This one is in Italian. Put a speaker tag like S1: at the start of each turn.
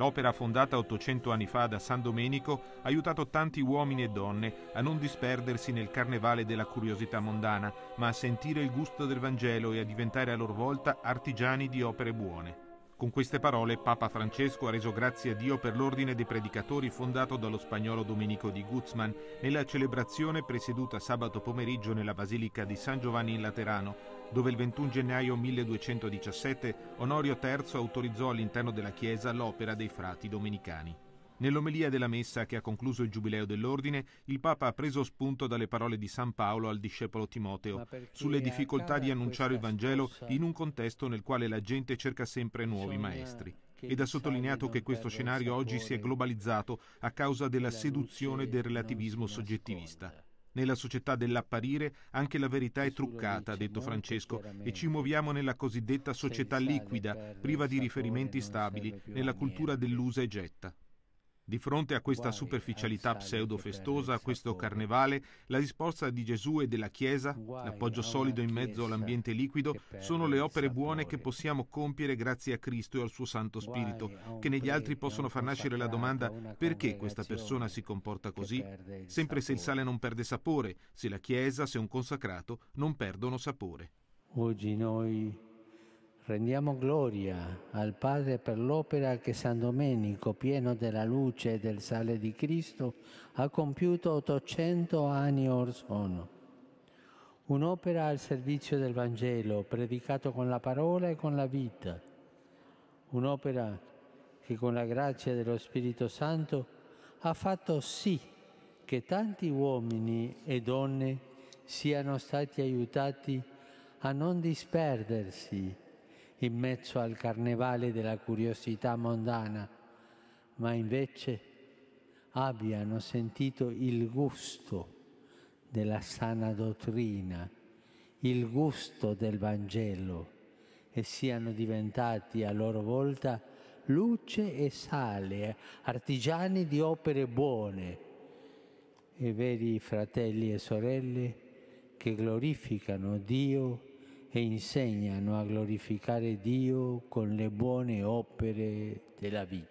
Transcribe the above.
S1: L'opera, fondata 800 anni fa da San Domenico, ha aiutato tanti uomini e donne a non disperdersi nel carnevale della curiosità mondana, ma a sentire il gusto del Vangelo e a diventare a loro volta artigiani di opere buone. Con queste parole Papa Francesco ha reso grazie a Dio per l'ordine dei predicatori fondato dallo spagnolo Domenico di Guzman nella celebrazione presieduta sabato pomeriggio nella Basilica di San Giovanni in Laterano, dove il 21 gennaio 1217 Onorio III autorizzò all'interno della chiesa l'opera dei frati domenicani. Nell'omelia della messa che ha concluso il giubileo dell'ordine, il Papa ha preso spunto dalle parole di San Paolo al discepolo Timoteo sulle difficoltà di annunciare il Vangelo in un contesto nel quale la gente cerca sempre nuovi maestri ed ha sottolineato che questo scenario oggi si è globalizzato a causa della seduzione del relativismo soggettivista. Nella società dell'apparire anche la verità è truccata, ha detto Francesco, e ci muoviamo nella cosiddetta società liquida, priva di riferimenti stabili, nella cultura dell'usa e getta. Di fronte a questa superficialità eh, pseudo-festosa, a eh, questo carnevale, la risposta di Gesù e della Chiesa, l'appoggio solido in mezzo all'ambiente liquido, sono le opere buone che possiamo compiere grazie a Cristo e al suo Santo Spirito, che negli altri possono far nascere la domanda perché questa persona si comporta così, sempre se il sale non perde sapore, se la Chiesa, se un consacrato non perdono sapore. Oggi
S2: noi Rendiamo gloria al Padre per l'opera che San Domenico, pieno della luce e del sale di Cristo, ha compiuto 800 anni or sono. Un'opera al servizio del Vangelo, predicato con la parola e con la vita. Un'opera che con la grazia dello Spirito Santo ha fatto sì che tanti uomini e donne siano stati aiutati a non disperdersi in mezzo al carnevale della curiosità mondana, ma invece abbiano sentito il gusto della sana dottrina, il gusto del Vangelo e siano diventati a loro volta luce e sale, artigiani di opere buone e veri fratelli e sorelle che glorificano Dio e insegnano a glorificare Dio con le buone opere della vita.